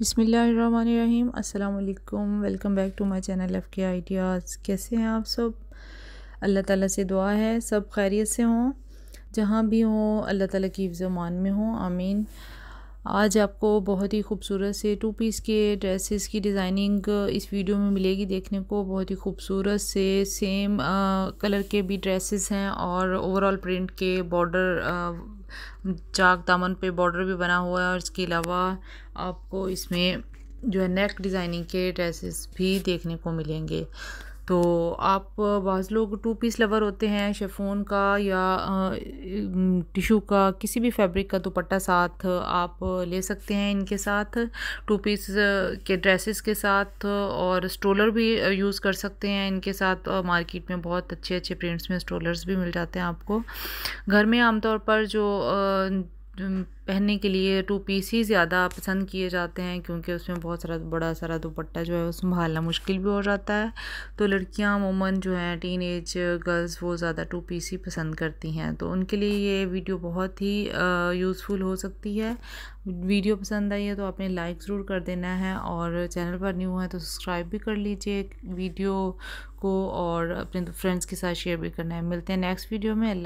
बिसमीम् अल्लाम welcome back to my channel F K ideas कैसे हैं आप सब अल्लाह ताला से दुआ है सब खैरियत से हों जहाँ भी हों अल्लाह ताला की ज़मान में हों आमीन आज आपको बहुत ही खूबसूरत से टू पीस के ड्रेसेस की डिज़ाइनिंग इस वीडियो में मिलेगी देखने को बहुत ही खूबसूरत से सेम आ, कलर के भी ड्रेसेस हैं और ओवरऑल प्रिंट के बॉर्डर चाक दामन पे बॉर्डर भी बना हुआ है और इसके अलावा आपको इसमें जो है नेक डिज़ाइनिंग के ड्रेसेस भी देखने को मिलेंगे तो आप बाज़ लोग टू पीस लवर होते हैं शेफोन का या टिशू का किसी भी फैब्रिक का दुपट्टा साथ आप ले सकते हैं इनके साथ टू पीस के ड्रेसेस के साथ और स्ट्रोलर भी यूज़ कर सकते हैं इनके साथ और मार्केट में बहुत अच्छे अच्छे प्रिंट्स में स्ट्रोलर्स भी मिल जाते हैं आपको घर में आमतौर पर जो पहनने के लिए टू पीस ही ज़्यादा पसंद किए जाते हैं क्योंकि उसमें बहुत सारा बड़ा सारा दुपट्टा जो है वो संभालना मुश्किल भी हो जाता है तो लड़कियां अमूमन जो हैं टीन एज गर्ल्स वो ज़्यादा टू पीस ही पसंद करती हैं तो उनके लिए ये वीडियो बहुत ही यूज़फुल हो सकती है वीडियो पसंद आई है तो आपने लाइक ज़रूर कर देना है और चैनल पर न्यू है तो सब्सक्राइब भी कर लीजिए वीडियो को और अपने फ्रेंड्स के साथ शेयर भी करना है मिलते हैं नेक्स्ट वीडियो में अल्लाह